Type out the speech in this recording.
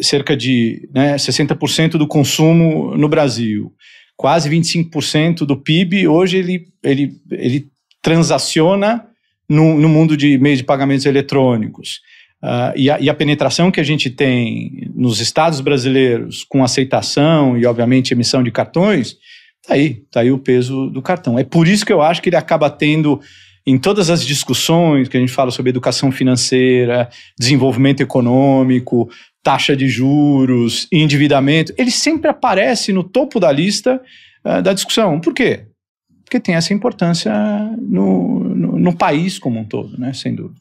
cerca de né, 60% do consumo no Brasil, quase 25% do PIB, hoje ele, ele, ele transaciona no, no mundo de meios de pagamentos eletrônicos. Uh, e, a, e, a, penetração que a gente tem nos estados brasileiros com aceitação e, obviamente, emissão de cartões, está aí, tá aí o peso do cartão. É por isso que eu acho que ele acaba tendo em todas as discussões que a gente fala sobre educação financeira, desenvolvimento econômico, taxa de juros, endividamento, ele sempre aparece no topo da lista uh, da discussão. Por quê? Porque tem essa importância no, no, no país como um todo, né, sem dúvida.